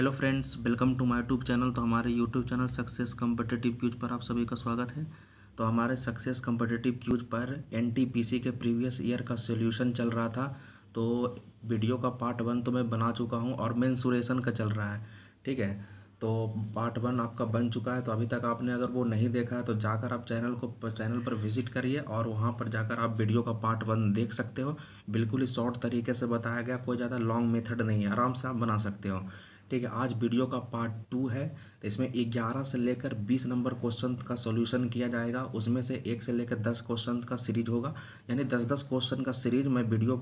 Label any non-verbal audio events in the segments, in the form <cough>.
hello friends welcome to my YouTube channel तो हमारे YouTube channel success competitive quiz पर आप सभी का स्वागत है तो हमारे सक्सेस कम्पटेटिव क्यूज पर एन के प्रीवियस ईयर का सोल्यूशन चल रहा था तो वीडियो का पार्ट वन तो मैं बना चुका हूँ और मेन्सुरेशन का चल रहा है ठीक है तो पार्ट वन आपका बन चुका है तो अभी तक आपने अगर वो नहीं देखा है तो जाकर आप चैनल को चैनल पर विजिट करिए और वहाँ पर जाकर आप वीडियो का पार्ट वन देख सकते हो बिल्कुल ही शॉर्ट तरीके से बताया गया कोई ज़्यादा लॉन्ग मेथड नहीं है आराम से आप बना सकते हो ठीक है आज वीडियो का पार्ट टू है इसमें ग्यारह से लेकर बीस नंबर क्वेश्चन का सोल्यूशन किया जाएगा उसमें से एक से लेकर दस क्वेश्चन का सीरीज होगा यानी दस दस क्वेश्चन का सीरीज मैं वीडियो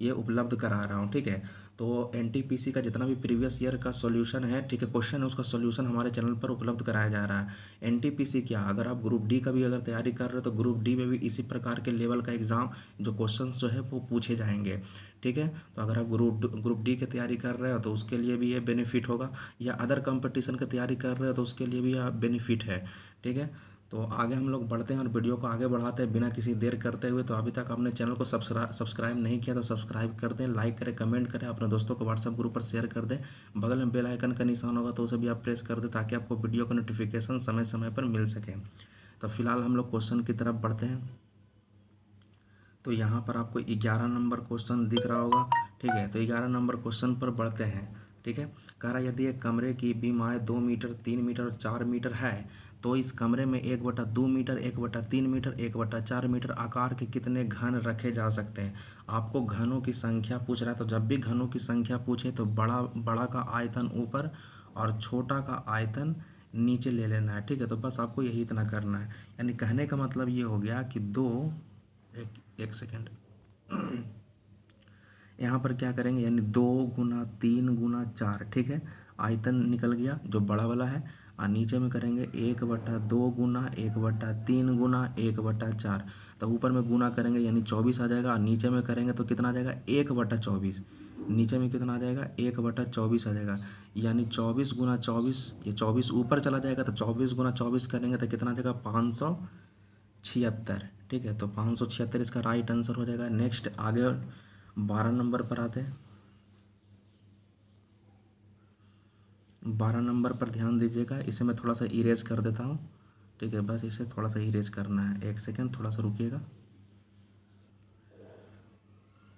ये उपलब्ध करा रहा हूँ ठीक है तो एन का जितना भी प्रीवियस ईयर का सॉल्यूशन है ठीक है क्वेश्चन है उसका सॉल्यूशन हमारे चैनल पर उपलब्ध कराया जा रहा है एन क्या अगर आप ग्रुप डी का भी अगर तैयारी कर रहे हो तो ग्रुप डी में भी इसी प्रकार के लेवल का एग्ज़ाम जो क्वेश्चन जो है वो पूछे जाएंगे ठीक है तो अगर आप ग्रुप ग्रुप डी की तैयारी कर रहे हो तो उसके लिए भी ये बेनिफिट होगा या अदर कंपटीशन की तैयारी कर रहे हो तो उसके लिए भी बेनिफिट है ठीक है तो आगे हम लोग बढ़ते हैं और वीडियो को आगे बढ़ाते हैं बिना किसी देर करते हुए तो अभी तक आपने चैनल को सब्सक्राइब नहीं किया तो सब्सक्राइब कर दें लाइक करें कमेंट करें अपने दोस्तों को व्हाट्सअप ग्रुप पर शेयर कर दें बगल में बेल आइकन का निशान होगा तो उसे भी आप प्रेस कर दें ताकि आपको वीडियो का नोटिफिकेशन समय समय पर मिल सके तो फिलहाल हम लोग क्वेश्चन की तरफ बढ़ते हैं तो यहाँ पर आपको ग्यारह नंबर क्वेश्चन दिख रहा होगा ठीक है तो ग्यारह नंबर क्वेश्चन पर बढ़ते हैं ठीक है कह रहा यदि एक कमरे की बीमाएँ दो मीटर तीन मीटर और चार मीटर है तो इस कमरे में एक बटा दो मीटर एक बटा तीन मीटर एक बटा चार मीटर आकार के कितने घन रखे जा सकते हैं आपको घनों की संख्या पूछ रहा है तो जब भी घनों की संख्या पूछे तो बड़ा बड़ा का आयतन ऊपर और छोटा का आयतन नीचे ले लेना है ठीक है तो बस आपको यही इतना करना है यानी कहने का मतलब ये हो गया कि दो एक एक सेकेंड <clears throat> यहाँ पर क्या करेंगे यानी दो गुना तीन गुना चार ठीक है आयतन निकल गया जो बड़ा वाला है और नीचे में करेंगे एक बट्टा दो गुना एक बट्टा तीन गुना एक बट्टा चार तो ऊपर में गुना करेंगे यानी चौबीस आ जाएगा और नीचे में करेंगे तो कितना आ जाएगा एक बट्टा चौबीस नीचे में कितना आ जाएगा एक बटा चौबीस आ जाएगा यानी चौबीस गुना चौबीस ये चौबीस ऊपर चला जाएगा तो चौबीस गुना चौबीस करेंगे तो कितना आ जाएगा पाँच सौ छिहत्तर ठीक है तो पाँच सौ छिहत्तर इसका राइट आंसर हो जाएगा नेक्स्ट आगे बारह नंबर पर आते हैं बारह नंबर पर ध्यान दीजिएगा इसे मैं थोड़ा सा इरेज कर देता हूँ ठीक है बस इसे थोड़ा सा इरेज करना है एक सेकेंड थोड़ा सा रुकिएगा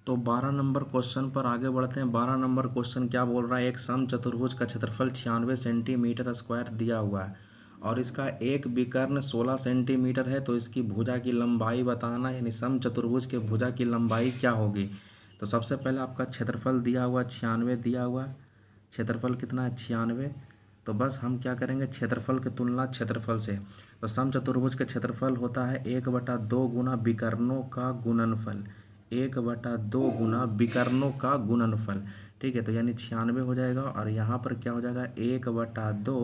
तो बारह नंबर क्वेश्चन पर आगे बढ़ते हैं बारह नंबर क्वेश्चन क्या बोल रहा है एक सम चतुर्भुज का क्षेत्रफल छियानवे सेंटीमीटर स्क्वायर दिया हुआ है और इसका एक विकर्ण सोलह सेंटीमीटर है तो इसकी भुजा की लंबाई बताना यानी सम चतुर्भुज के भुजा की लंबाई क्या होगी तो सबसे पहले आपका क्षेत्रफल दिया हुआ छियानवे दिया हुआ क्षेत्रफल कितना है छियानवे तो बस हम क्या करेंगे क्षेत्रफल की तुलना क्षेत्रफल से तो सम चतुर्भुज का क्षेत्रफल होता है एक बटा दो गुना विकर्णों का गुणनफल एक बटा दो गुना विकर्णों का गुणनफल ठीक है तो यानी छियानवे हो जाएगा और यहाँ पर क्या हो जाएगा एक बटा दो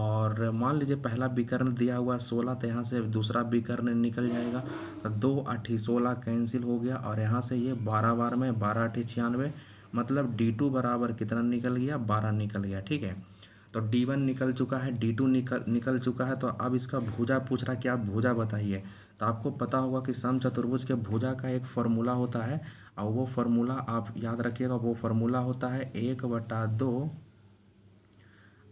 और मान लीजिए पहला विकर्ण दिया हुआ है सोलह तो यहाँ से दूसरा विकर्ण निकल जाएगा तो दो अठी सोलह कैंसिल हो गया और यहाँ से ये बारह बार में बारह अठी छियानवे मतलब डी टू बराबर कितना निकल गया बारह निकल गया ठीक है तो डी वन निकल चुका है डी टू निकल निकल चुका है तो अब इसका भुजा पूछ रहा है कि आप भुजा बताइए तो आपको पता होगा कि सम चतुर्भुज के भुजा का एक फॉर्मूला होता है और वो फॉर्मूला आप याद रखिएगा वो फॉर्मूला होता है एक बटा दो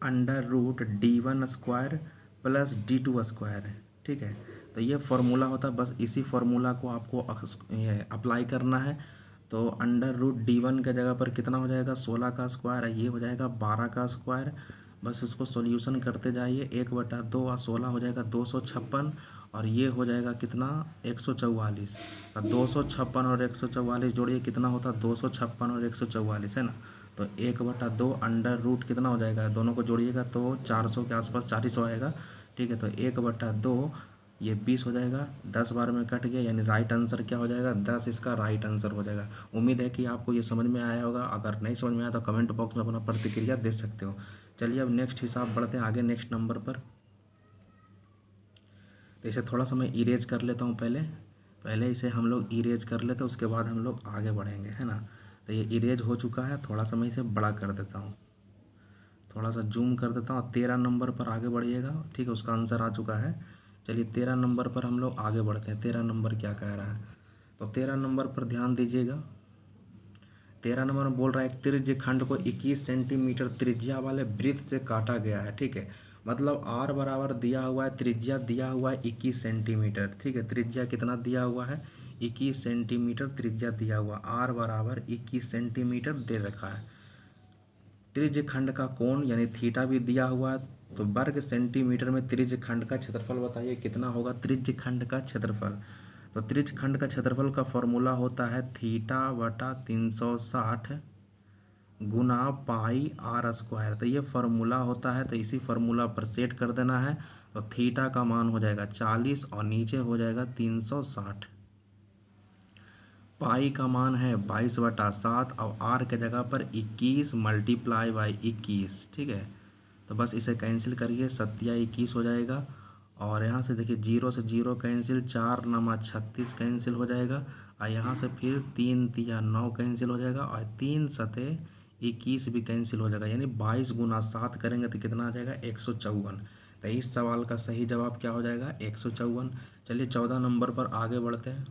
under root D one square plus D two square ठीक है तो ये फॉर्मूला होता है बस इसी फॉर्मूला को आपको अप्लाई करना है तो अंडर रूट डी वन के जगह पर कितना हो जाएगा सोलह का स्क्वायर ये हो जाएगा बारह का स्क्वायर बस इसको सॉल्यूशन करते जाइए एक बटा दो और सोलह हो जाएगा दो सौ छप्पन और ये हो जाएगा कितना एक सौ चौवालीस तो दो सौ छप्पन और एक सौ चौवालीस जोड़िए कितना होता है दो सौ छप्पन और एक सौ चौवालीस है ना तो एक बटा दो अंडर रूट कितना हो जाएगा दोनों को जोड़िएगा तो चार सौ के आसपास चालीस आएगा ठीक है तो एक बटा दो ये बीस हो जाएगा दस बार में कट गया यानी राइट आंसर क्या हो जाएगा दस इसका राइट आंसर हो जाएगा उम्मीद है कि आपको ये समझ में आया होगा अगर नहीं समझ में आया तो कमेंट बॉक्स में अपना प्रतिक्रिया दे सकते हो चलिए अब नेक्स्ट हिसाब बढ़ते हैं आगे नेक्स्ट नंबर पर तो इसे थोड़ा सा मैं इरेज कर लेता हूँ पहले पहले इसे हम लोग इरेज कर लेते उसके बाद हम लोग आगे बढ़ेंगे है ना तो ये इरेज हो चुका है थोड़ा सा मैं इसे बड़ा कर देता हूँ थोड़ा सा जूम कर देता हूँ तेरह नंबर पर आगे बढ़िएगा ठीक है उसका आंसर आ चुका है चलिए तेरह नंबर पर हम लोग आगे बढ़ते हैं तेरह नंबर क्या कह रहा है तो तेरह नंबर पर ध्यान दीजिएगा तेरह नंबर में बोल रहा है त्रिज खंड को इक्कीस सेंटीमीटर त्रिज्या वाले वृत्त से काटा गया है ठीक है मतलब आर बराबर दिया हुआ है त्रिज्या दिया हुआ है इक्कीस सेंटीमीटर ठीक है त्रिज्या कितना दिया हुआ है इक्कीस सेंटीमीटर त्रिज्या दिया हुआ आर बराबर इक्कीस सेंटीमीटर दे रखा है त्रिज खंड का कोण यानी थीटा भी दिया हुआ है तो वर्ग सेंटीमीटर में त्रिज खंड का क्षेत्रफल बताइए कितना होगा त्रिज खंड का क्षेत्रफल तो त्रिज खंड का क्षेत्रफल का फॉर्मूला होता है थीटा वटा तीन सौ साठ गुना पाई आर स्क्वायर तो ये फार्मूला होता है तो इसी फार्मूला पर सेट कर देना है तो थीटा का मान हो जाएगा चालीस और नीचे हो जाएगा तीन सौ साठ पाई का मान है बाईस बटा सात और आर के जगह पर इक्कीस मल्टीप्लाई बाई इक्कीस ठीक है तो बस इसे कैंसिल करिए सत्या इक्कीस हो जाएगा और यहाँ से देखिए जीरो से जीरो कैंसिल चार नमा छत्तीस कैंसिल हो जाएगा और यहाँ से फिर तीन तिया नौ कैंसिल हो जाएगा और तीन सतह इक्कीस भी कैंसिल हो जाएगा यानी बाईस गुना सात करेंगे तो कितना आ जाएगा एक सौ चौवन तो इस सवाल का सही जवाब क्या हो जाएगा एक सौ चौवन चलिए चौदह नंबर पर आगे बढ़ते हैं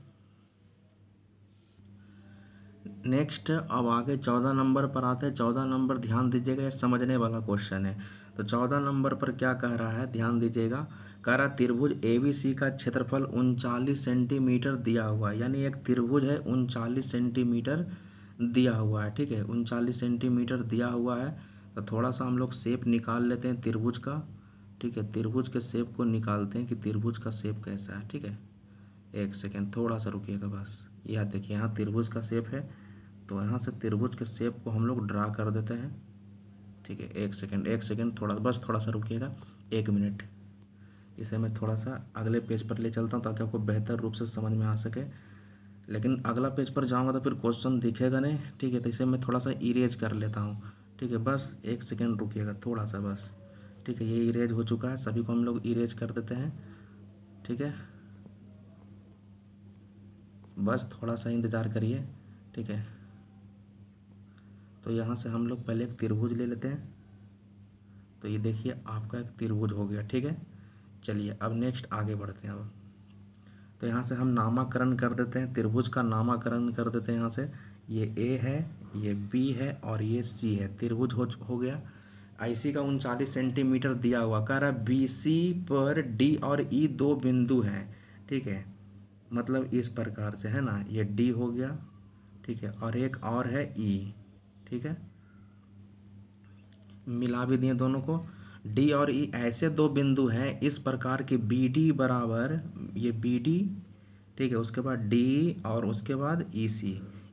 नेक्स्ट अब आगे चौदह नंबर पर आते हैं चौदह नंबर ध्यान दीजिएगा ये समझने वाला क्वेश्चन है तो चौदह नंबर पर क्या कह रहा है ध्यान दीजिएगा कह रहा त्रिभुज ए बी सी का क्षेत्रफल उनचालीस सेंटीमीटर दिया हुआ है यानी एक त्रिभुज है उनचालीस सेंटीमीटर दिया हुआ है ठीक है उनचालीस सेंटीमीटर दिया हुआ है तो थोड़ा सा हम लोग सेप निकाल लेते हैं त्रिभुज का ठीक है त्रिभुज के सेप को निकालते हैं कि त्रिभुज का सेप कैसा है ठीक है एक सेकेंड थोड़ा सा रुकिएगा बस यह देखिए यहाँ त्रिभुज का शेप है तो यहाँ से त्रिभुज के शेप को हम लोग ड्रा कर देते हैं ठीक है एक सेकेंड एक सेकेंड थोड़ा बस थोड़ा सा रुकिएगा एक मिनट इसे मैं थोड़ा सा अगले पेज पर ले चलता हूँ ताकि आपको बेहतर रूप से समझ में आ सके लेकिन अगला पेज पर जाऊँगा तो फिर क्वेश्चन दिखेगा नहीं ठीक है तो इसे मैं थोड़ा सा इरेज कर लेता हूँ ठीक है बस एक सेकेंड रुकिएगा थोड़ा सा बस ठीक है ये इरेज हो चुका है सभी को हम लोग इरेज कर देते हैं ठीक है बस थोड़ा सा इंतज़ार करिए ठीक है तो यहाँ से हम लोग पहले एक त्रिभुज ले लेते हैं तो ये देखिए आपका एक त्रिभुज हो गया ठीक है चलिए अब नेक्स्ट आगे बढ़ते हैं अब तो यहाँ से हम नामाकरण कर देते हैं त्रिभुज का नामाकरण कर देते हैं यहाँ से ये ए है ये बी है और ये सी है त्रिभुज हो हो गया आईसी का उनचालीस सेंटीमीटर दिया हुआ कह रहा है बी सी पर डी और ई e दो बिंदु हैं ठीक है मतलब इस प्रकार से है ना ये डी हो गया ठीक है और एक और है ई e, ठीक है मिला भी दिए दोनों को डी और ई e ऐसे दो बिंदु हैं इस प्रकार के बी डी बराबर ये बी डी ठीक है उसके बाद डी और उसके बाद ई e सी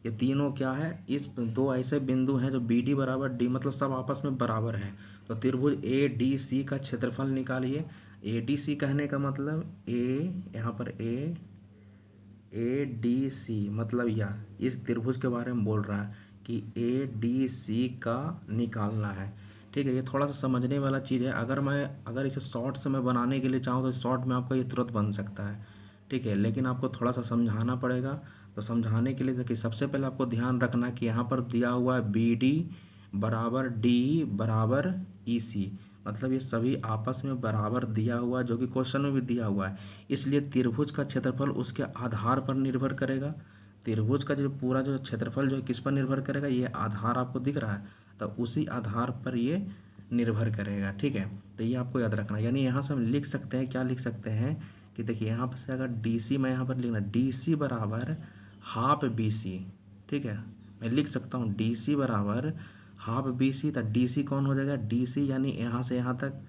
ये तीनों क्या है इस दो ऐसे बिंदु हैं जो बी डी बराबर डी मतलब सब आपस में बराबर हैं तो त्रिभुज ए डी सी का क्षेत्रफल निकालिए ए डी सी कहने का मतलब ए यहाँ पर ए ए डी सी मतलब यह इस त्रिभुज के बारे में बोल रहा है कि ए डी सी का निकालना है ठीक है ये थोड़ा सा समझने वाला चीज़ है अगर मैं अगर इसे शॉर्ट से मैं बनाने के लिए चाहूँ तो शॉर्ट में आपका ये तुरंत बन सकता है ठीक है लेकिन आपको थोड़ा सा समझाना पड़ेगा तो समझाने के लिए देखिए सबसे पहले आपको ध्यान रखना कि यहाँ पर दिया हुआ है बी डी बराबर डी बराबर ई e, सी मतलब ये सभी आपस में बराबर दिया हुआ जो कि क्वेश्चन में भी दिया हुआ है इसलिए त्रिभुज का क्षेत्रफल उसके आधार पर निर्भर करेगा त्रिभुज का जो पूरा जो क्षेत्रफल जो है किस पर निर्भर करेगा ये आधार आपको दिख रहा है तो उसी आधार पर ये निर्भर करेगा ठीक है तो ये आपको याद रखना यानी यहाँ से हम लिख सकते हैं क्या लिख सकते हैं कि देखिए यहाँ पर से अगर डी सी मैं यहाँ पर लिखना डी सी बराबर हाफ बी सी ठीक है मैं लिख सकता हूँ डी सी बराबर हाफ बी सी तो डी सी कौन हो जाएगा डी सी यानी यहाँ से यहाँ तक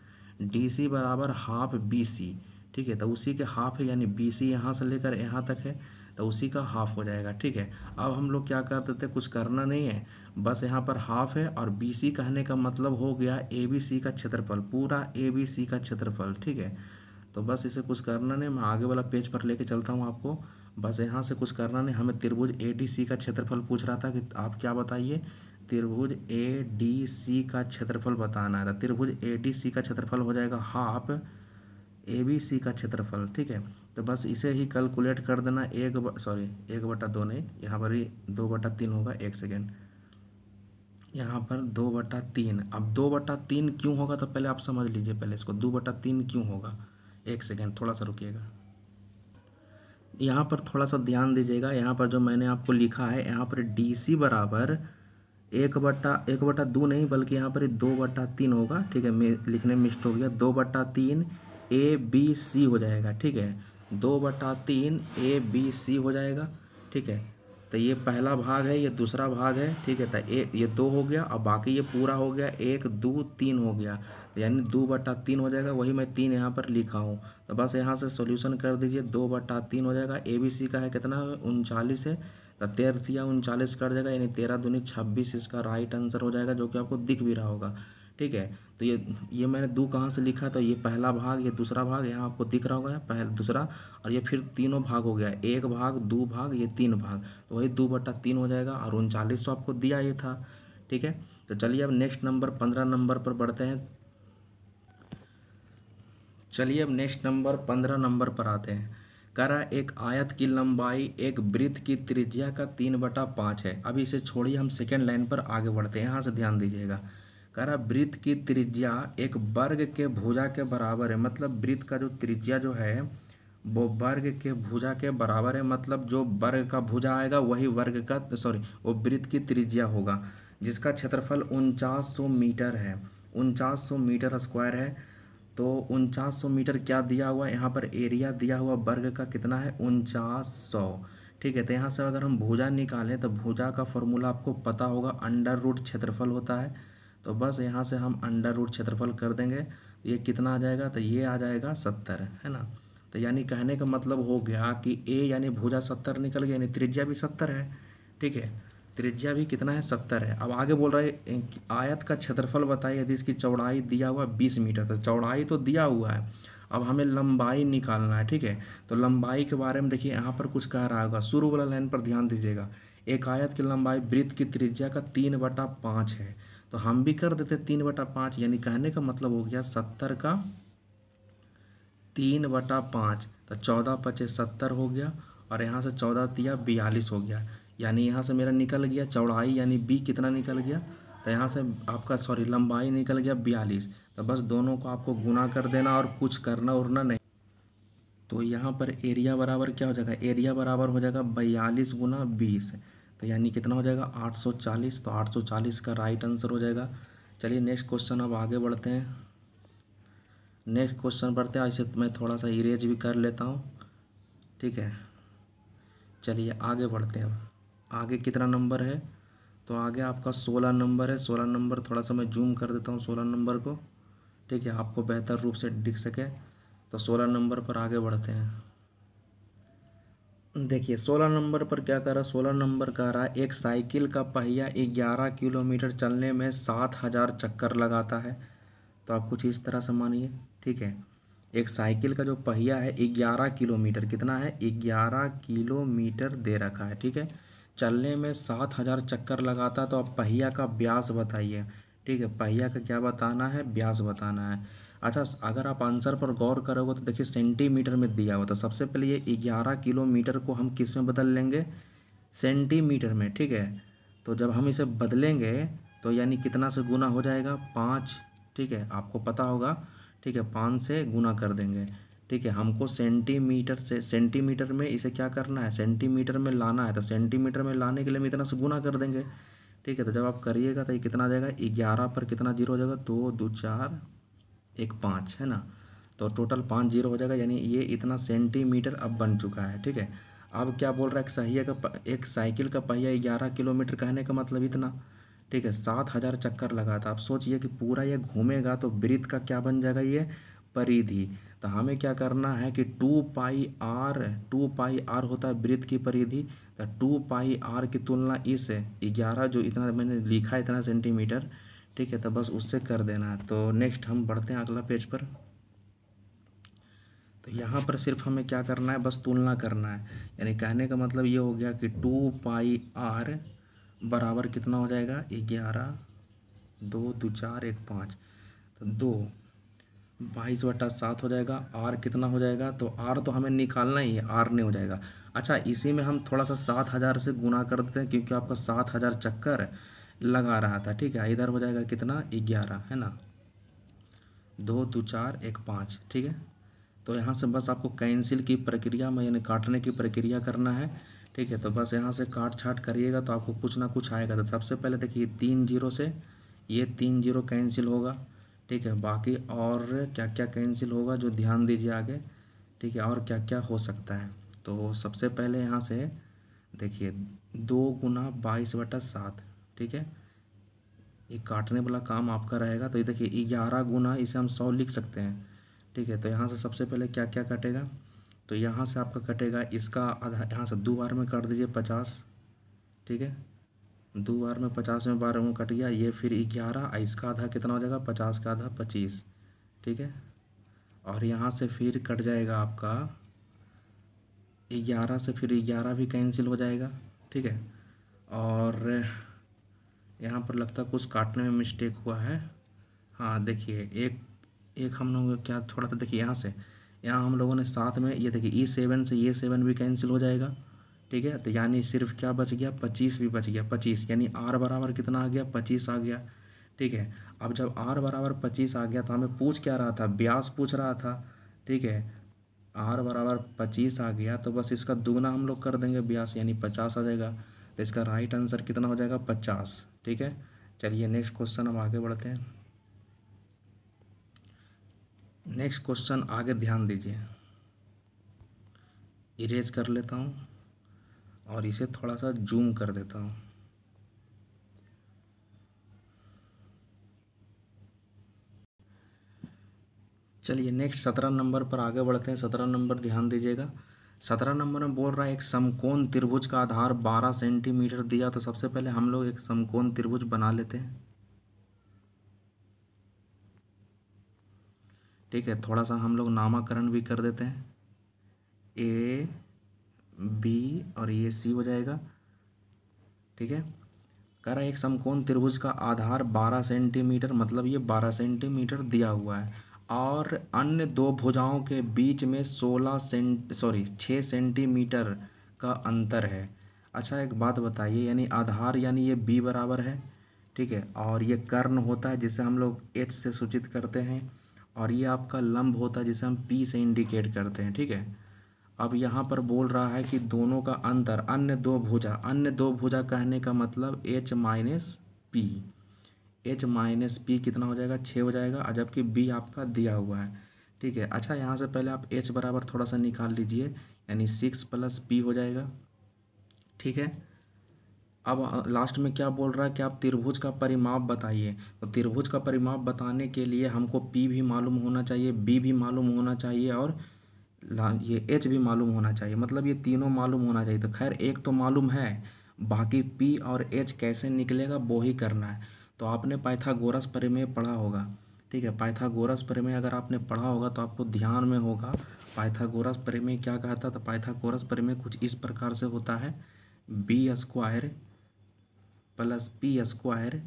डी सी बराबर हाफ बी सी ठीक है तो उसी के हाफ है यानी बी सी यहाँ से लेकर यहाँ तक है तो उसी का हाफ हो जाएगा ठीक है अब हम लोग क्या कर देते कुछ करना नहीं है बस यहाँ पर हाफ है और बी सी कहने का मतलब हो गया ए बी सी का क्षेत्रफल पूरा ए बी सी का क्षेत्रफल ठीक है तो बस इसे कुछ करना नहीं मैं आगे वाला पेज पर लेके चलता हूँ आपको बस यहाँ से कुछ करना नहीं हमें त्रिभुज ए डी सी का क्षेत्रफल पूछ रहा था कि आप क्या बताइए त्रिभुज ए डी सी का क्षेत्रफल बताना है त्रिभुज ए डी सी का क्षेत्रफल हो जाएगा हाफ ए बी सी का क्षेत्रफल ठीक है तो बस इसे ही कैलकुलेट कर देना एक सॉरी एक बटा दो नहीं यहाँ पर ही दो बटा तीन होगा एक सेकेंड यहाँ पर दो बटा तीन अब दो बटा तीन क्यों होगा तो पहले आप समझ लीजिए पहले इसको दो बटा तीन क्यों होगा एक सेकेंड थोड़ा सा रुकिएगा यहाँ पर थोड़ा सा ध्यान दीजिएगा यहाँ पर जो मैंने आपको लिखा है यहाँ पर डी सी बराबर एक बट्टा एक बट्टा दो नहीं बल्कि यहाँ पर दो बट्टा तीन होगा ठीक है मे लिखने में मिस्ट हो गया दो बट्टा तीन ए बी सी हो जाएगा ठीक है दो बट्टा तीन ए बी सी हो जाएगा ठीक है तो ये पहला भाग है ये दूसरा भाग है ठीक है तो ए ये दो हो गया और बाकी ये पूरा हो गया एक दो तीन हो गया तो यानी दो बट्टा तीन हो जाएगा वही मैं तीन यहाँ पर लिखा हूँ तो बस यहाँ से सोल्यूशन कर दीजिए दो बट्टा तीन हो जाएगा ए बी सी का है कितना उनचालीस है तो उनचालीस कर जाएगा यानी तेरह दूनी छब्बीस इसका राइट आंसर हो जाएगा जो कि आपको दिख भी रहा होगा ठीक है तो ये ये मैंने दो कहाँ से लिखा तो ये पहला भाग ये दूसरा भाग यहाँ आपको दिख रहा होगा पहला दूसरा और ये फिर तीनों भाग हो गया एक भाग दो भाग ये तीन भाग तो वही दो बट्टा तीन हो जाएगा और उनचालीस तो आपको दिया ये था ठीक है तो चलिए अब नेक्स्ट नंबर पंद्रह नंबर पर बढ़ते हैं चलिए अब नेक्स्ट नंबर पंद्रह नंबर पर आते हैं करा एक आयत की लंबाई एक वृत्त की त्रिज्या का तीन बटा पाँच है अभी इसे छोड़िए हम सेकेंड लाइन पर आगे बढ़ते हैं यहाँ से ध्यान दीजिएगा करा वृत्त की त्रिज्या एक वर्ग के भुजा के बराबर है मतलब वृत्त का जो त्रिज्या जो है वो वर्ग के भुजा के बराबर है मतलब जो वर्ग का भुजा आएगा वही वर्ग का सॉरी वो वृत्त की त्रिज्या होगा जिसका क्षेत्रफल उनचास मीटर है उनचास मीटर स्क्वायर है तो उनचास सौ मीटर क्या दिया हुआ है यहाँ पर एरिया दिया हुआ वर्ग का कितना है उनचास सौ ठीक है तो यहाँ से अगर हम भुजा निकालें तो भुजा का फॉर्मूला आपको पता होगा अंडर रूट क्षेत्रफल होता है तो बस यहाँ से हम अंडर रूट क्षेत्रफल कर देंगे ये कितना आ जाएगा तो ये आ जाएगा सत्तर है ना तो यानी कहने का मतलब हो गया कि ए यानी भुजा सत्तर निकल गया यानी त्रिज्या भी सत्तर है ठीक है त्रिज्या भी कितना है सत्तर है अब आगे बोल रहा है आयत का क्षेत्रफल बताइए यदि इसकी चौड़ाई दिया हुआ बीस मीटर तो चौड़ाई तो दिया हुआ है अब हमें लंबाई निकालना है ठीक है तो लंबाई के बारे में देखिए यहाँ पर कुछ कह रहा होगा शुरू वाला लाइन पर ध्यान दीजिएगा एक आयत की लंबाई वृत्त की त्रिज्या का तीन बटा पाँच है तो हम भी कर देते तीन बटा पाँच यानी कहने का मतलब हो गया सत्तर का तीन बटा पाँच तो चौदह पचे सत्तर हो गया और यहाँ से चौदह तिया बयालीस हो गया यानी यहाँ से मेरा निकल गया चौड़ाई यानी बी कितना निकल गया तो यहाँ से आपका सॉरी लंबाई निकल गया बयालीस तो बस दोनों को आपको गुना कर देना और कुछ करना उड़ना नहीं तो यहाँ पर एरिया बराबर क्या हो जाएगा एरिया बराबर हो जाएगा बयालीस गुना बीस तो यानी कितना हो जाएगा 840 तो 840 का राइट आंसर हो जाएगा चलिए नेक्स्ट क्वेश्चन अब आगे बढ़ते हैं नेक्स्ट क्वेश्चन बढ़ते हैं ऐसे मैं थोड़ा सा इरेज भी कर लेता हूँ ठीक है चलिए आगे बढ़ते हैं आगे कितना नंबर है तो आगे आपका सोलह नंबर है सोलह नंबर थोड़ा सा मैं जूम कर देता हूँ सोलह नंबर को ठीक है आपको बेहतर रूप से दिख सके तो सोलह नंबर पर आगे बढ़ते हैं देखिए सोलह नंबर पर क्या कह रहा है सोलह नंबर कह रहा है एक साइकिल का पहिया ग्यारह किलोमीटर चलने में सात हज़ार चक्कर लगाता है तो आप कुछ इस तरह से मानिए ठीक है एक साइकिल का जो पहिया है ग्यारह किलोमीटर कितना है ग्यारह किलोमीटर दे रखा है ठीक है चलने में सात हज़ार चक्कर लगाता है तो आप पहिया का ब्यास बताइए ठीक है पहिया का क्या बताना है ब्यास बताना है अच्छा अगर आप आंसर पर गौर करोगे तो देखिए सेंटीमीटर में दिया हुआ था सबसे पहले ये ग्यारह किलोमीटर को हम किस में बदल लेंगे सेंटीमीटर में ठीक है तो जब हम इसे बदलेंगे तो यानी कितना से गुना हो जाएगा पाँच ठीक है आपको पता होगा ठीक है पाँच से गुना कर देंगे ठीक है हमको सेंटीमीटर से सेंटीमीटर में इसे क्या करना है सेंटीमीटर में लाना है तो सेंटीमीटर में लाने के लिए हम इतना से गुना कर देंगे ठीक है तो जब आप करिएगा तो ये कितना आ जाएगा ग्यारह पर कितना जीरो हो जाएगा दो दो चार एक पाँच है ना तो टोटल पाँच जीरो हो जाएगा यानी ये इतना सेंटीमीटर अब बन चुका है ठीक है अब क्या बोल रहा है एक सहिया का एक साइकिल का पहिया ग्यारह किलोमीटर कहने का मतलब इतना ठीक है सात हज़ार चक्कर लगा था आप सोचिए कि पूरा ये घूमेगा तो ब्रिथ का क्या बन जाएगा ये परिधि तो हमें क्या करना है कि two pi R two pi R होता है वृत्त की परिधि तो टू पाई आर की तुलना इस ग्यारह जो इतना मैंने लिखा है इतना सेंटीमीटर ठीक है तो बस उससे कर देना है तो नेक्स्ट हम बढ़ते हैं अगला पेज पर तो यहाँ पर सिर्फ हमें क्या करना है बस तुलना करना है यानी कहने का मतलब ये हो गया कि टू पाई आर बराबर कितना हो जाएगा ग्यारह दो दो चार एक पाँच तो दो बाईस बटा सात हो जाएगा आर कितना हो जाएगा तो आर तो हमें निकालना ही है आर नहीं हो जाएगा अच्छा इसी में हम थोड़ा सा सात हज़ार से गुना कर देते हैं क्योंकि आपका सात हज़ार चक्कर लगा रहा था ठीक है इधर हो जाएगा कितना ग्यारह है ना दो दो चार एक पाँच ठीक है तो यहाँ से बस आपको कैंसिल की प्रक्रिया में यानी काटने की प्रक्रिया करना है ठीक है तो बस यहाँ से काट छाट करिएगा तो आपको कुछ ना कुछ आएगा तो सबसे पहले देखिए तीन जीरो से ये तीन जीरो कैंसिल होगा ठीक है बाकी और क्या क्या कैंसिल होगा जो ध्यान दीजिए आगे ठीक है और क्या क्या हो सकता है तो सबसे पहले यहाँ से देखिए दो गुना बाईस बटा सात ठीक है ये काटने वाला काम आपका रहेगा तो ये देखिए ग्यारह गुना इसे हम सौ लिख सकते हैं ठीक है तो यहाँ से सबसे पहले क्या क्या कटेगा तो यहाँ से आपका कटेगा इसका आधा यहाँ से दो बार में काट दीजिए पचास ठीक है दो बार में पचास में बारह में कट गया ये फिर ग्यारह इसका आधा कितना हो जाएगा पचास का आधा पच्चीस ठीक है और यहाँ से फिर कट जाएगा आपका ग्यारह से फिर ग्यारह भी कैंसिल हो जाएगा ठीक है और यहाँ पर लगता कुछ काटने में मिस्टेक हुआ है हाँ देखिए एक एक हम लोग क्या थोड़ा सा देखिए यहाँ से यहाँ हम लोगों ने साथ में ये देखिए ई e सेवन से ये e सेवन भी कैंसिल हो जाएगा ठीक है तो यानी सिर्फ क्या बच गया पच्चीस भी बच गया पच्चीस यानी आर बराबर कितना आ गया पच्चीस आ गया ठीक है अब जब आर बराबर पच्चीस आ गया तो हमें पूछ क्या रहा था ब्यास पूछ रहा था ठीक है आर बराबर पच्चीस आ गया तो बस इसका दुगना हम लोग कर देंगे ब्यास यानी पचास आ जाएगा तो इसका राइट आंसर कितना हो जाएगा पचास ठीक है चलिए नेक्स्ट क्वेश्चन हम आगे बढ़ते हैं नेक्स्ट क्वेश्चन आगे ध्यान दीजिए इरेज कर लेता हूँ और इसे थोड़ा सा जूम कर देता हूँ चलिए नेक्स्ट सत्रह नंबर पर आगे बढ़ते हैं सत्रह नंबर ध्यान दीजिएगा सत्रह नंबर में बोल रहा है एक समकोण त्रिभुज का आधार बारह सेंटीमीटर दिया तो सबसे पहले हम लोग एक समकोण त्रिभुज बना लेते हैं ठीक है थोड़ा सा हम लोग नामकरण भी कर देते हैं ए बी और ये सी हो जाएगा ठीक है कह रहा है एक समकोण त्रिभुज का आधार 12 सेंटीमीटर मतलब ये 12 सेंटीमीटर दिया हुआ है और अन्य दो भुजाओं के बीच में 16 सेंट सॉरी 6 सेंटीमीटर का अंतर है अच्छा एक बात बताइए यानी आधार यानी ये बी बराबर है ठीक है और ये कर्ण होता है जिसे हम लोग एच से सूचित करते हैं और ये आपका लंब होता है जिसे हम पी से इंडिकेट करते हैं ठीक है अब यहाँ पर बोल रहा है कि दोनों का अंतर अन्य दो भुजा अन्य दो भुजा कहने का मतलब H minus P H minus P कितना हो जाएगा छः हो जाएगा जबकि बी आपका दिया हुआ है ठीक है अच्छा यहाँ से पहले आप एच बराबर थोड़ा सा निकाल लीजिए यानी सिक्स प्लस पी हो जाएगा ठीक है अब लास्ट में क्या बोल रहा है कि आप त्रिभुज का परिमाप बताइए तो त्रिभुज का परिमाप बताने के लिए हमको पी भी मालूम होना चाहिए बी भी मालूम होना चाहिए और ये एच भी मालूम होना चाहिए मतलब ये तीनों मालूम होना चाहिए तो खैर एक तो मालूम है बाकी पी और एच कैसे निकलेगा वो ही करना है तो आपने पाइथागोरस परिमेय पढ़ा होगा ठीक है पाइथागोरस परिमेय अगर आपने पढ़ा होगा तो आपको ध्यान में होगा पाइथागोरस परिमेय क्या कहता था तो पाइथागोरस परिमेय कुछ इस प्रकार से होता है B square plus P square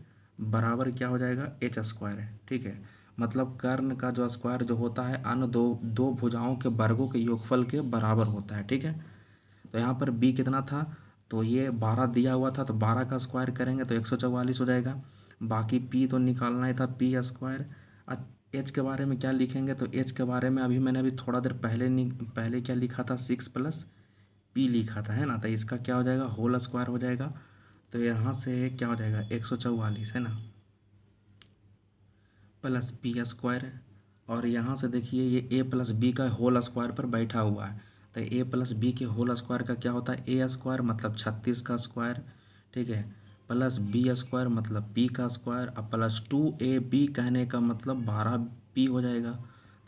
बराबर क्या हो जाएगा एच स्क्वायर ठीक है मतलब कर्ण का जो स्क्वायर जो होता है अन्य दो दो भुजाओं के वर्गों के योगफल के बराबर होता है ठीक है तो यहाँ पर बी कितना था तो ये बारह दिया हुआ था तो बारह का स्क्वायर करेंगे तो एक सौ चौवालीस हो जाएगा बाकी पी तो निकालना ही था पी स्क्वायर एच के बारे में क्या लिखेंगे तो एच के बारे में अभी मैंने अभी थोड़ा देर पहले पहले क्या लिखा था सिक्स प्लस पी लिखा था है ना तो इसका क्या हो जाएगा होल स्क्वायर हो जाएगा तो यहाँ से क्या हो जाएगा एक सौ चौवालीस है ना प्लस बी स्क्वायर है और यहाँ से देखिए ये ए प्लस बी का होल स्क्वायर पर बैठा हुआ है तो ए प्लस बी के होल स्क्वायर का क्या होता है ए स्क्वायर मतलब छत्तीस का स्क्वायर ठीक है प्लस बी स्क्वायर मतलब पी का स्क्वायर और प्लस टू ए बी कहने का मतलब बारह पी हो जाएगा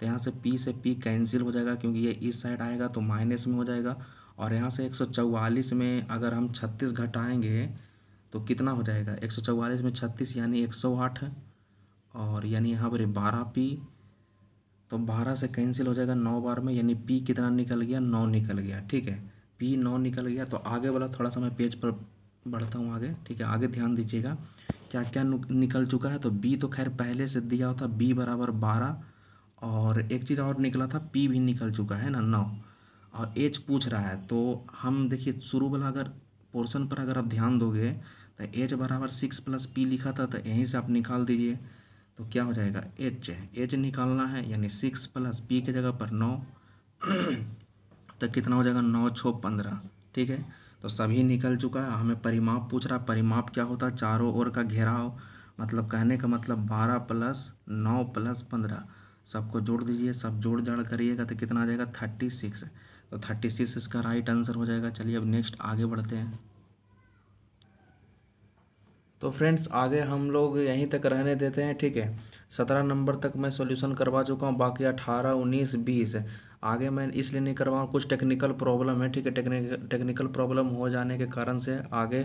तो यहाँ से पी से पी कैंसिल हो जाएगा क्योंकि ये इस साइड आएगा तो माइनस में हो जाएगा और यहाँ से एक में अगर हम छत्तीस घटाएँगे तो कितना हो जाएगा एक में छत्तीस यानी एक है और यानी यहाँ पर बारह पी तो बारह से कैंसिल हो जाएगा नौ बार में यानी पी कितना निकल गया नौ निकल गया ठीक है पी नौ निकल गया तो आगे वाला थोड़ा सा मैं पेज पर बढ़ता हूँ आगे ठीक है आगे ध्यान दीजिएगा क्या क्या निकल चुका है तो बी तो खैर पहले से दिया होता बी बराबर बारह और एक चीज़ और निकला था पी भी निकल चुका है ना नौ और एच पूछ रहा है तो हम देखिए शुरू वाला अगर पोर्शन पर अगर आप ध्यान दोगे तो एच बराबर सिक्स प्लस पी लिखा था तो यहीं से आप निकाल दीजिए तो क्या हो जाएगा एच एच निकालना है यानी सिक्स प्लस पी के जगह पर नौ <clears throat> तो कितना हो जाएगा नौ छः पंद्रह ठीक है तो सभी निकल चुका है हमें परिमाप पूछ रहा है परिमाप क्या होता है चारों ओर का घेराव मतलब कहने का मतलब बारह प्लस नौ प्लस पंद्रह सबको जोड़ दीजिए सब जोड़ जाड़ करिएगा तो कितना आ जाएगा थर्टी सिक्स तो थर्टी सिक्स इसका राइट आंसर हो जाएगा चलिए अब नेक्स्ट आगे बढ़ते हैं तो फ्रेंड्स आगे हम लोग यहीं तक रहने देते हैं ठीक है सत्रह नंबर तक मैं सॉल्यूशन करवा चुका हूँ बाकी अठारह उन्नीस बीस आगे मैं इसलिए नहीं करवाऊँ कुछ टेक्निकल प्रॉब्लम है ठीक है टेक्निकल टेक्निकल प्रॉब्लम हो जाने के कारण से आगे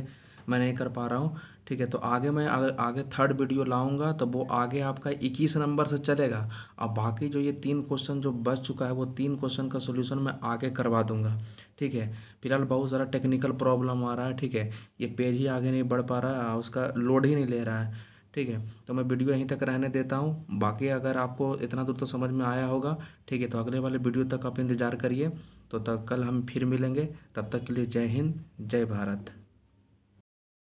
मैं नहीं कर पा रहा हूँ ठीक है तो आगे मैं आगे, आगे थर्ड वीडियो लाऊंगा तो वो आगे आपका इक्कीस नंबर से चलेगा अब बाकी जो ये तीन क्वेश्चन जो बच चुका है वो तीन क्वेश्चन का सोल्यूशन मैं आगे करवा दूंगा ठीक है फिलहाल बहुत सारा टेक्निकल प्रॉब्लम आ रहा है ठीक है ये पेज ही आगे नहीं बढ़ पा रहा है उसका लोड ही नहीं ले रहा है ठीक है तो मैं वीडियो यहीं तक रहने देता हूँ बाकी अगर आपको इतना दूर तो समझ में आया होगा ठीक है तो अगले वाले वीडियो तक आप इंतज़ार करिए तो तब कल हम फिर मिलेंगे तब तक के लिए जय हिंद जय भारत